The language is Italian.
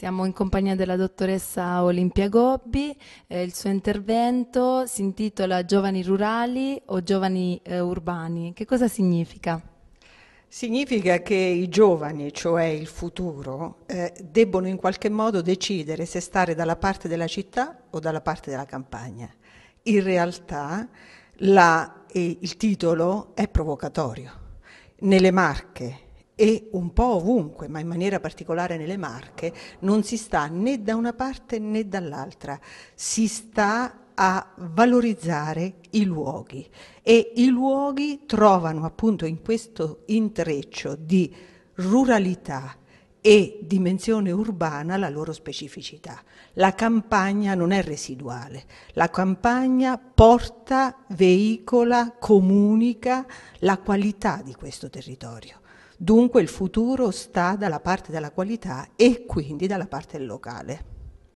Siamo in compagnia della dottoressa Olimpia Gobbi, eh, il suo intervento si intitola Giovani rurali o giovani eh, urbani. Che cosa significa? Significa che i giovani, cioè il futuro, eh, debbono in qualche modo decidere se stare dalla parte della città o dalla parte della campagna. In realtà la, eh, il titolo è provocatorio. Nelle Marche, e un po' ovunque, ma in maniera particolare nelle Marche, non si sta né da una parte né dall'altra, si sta a valorizzare i luoghi e i luoghi trovano appunto in questo intreccio di ruralità, e dimensione urbana la loro specificità. La campagna non è residuale, la campagna porta, veicola, comunica la qualità di questo territorio. Dunque il futuro sta dalla parte della qualità e quindi dalla parte locale.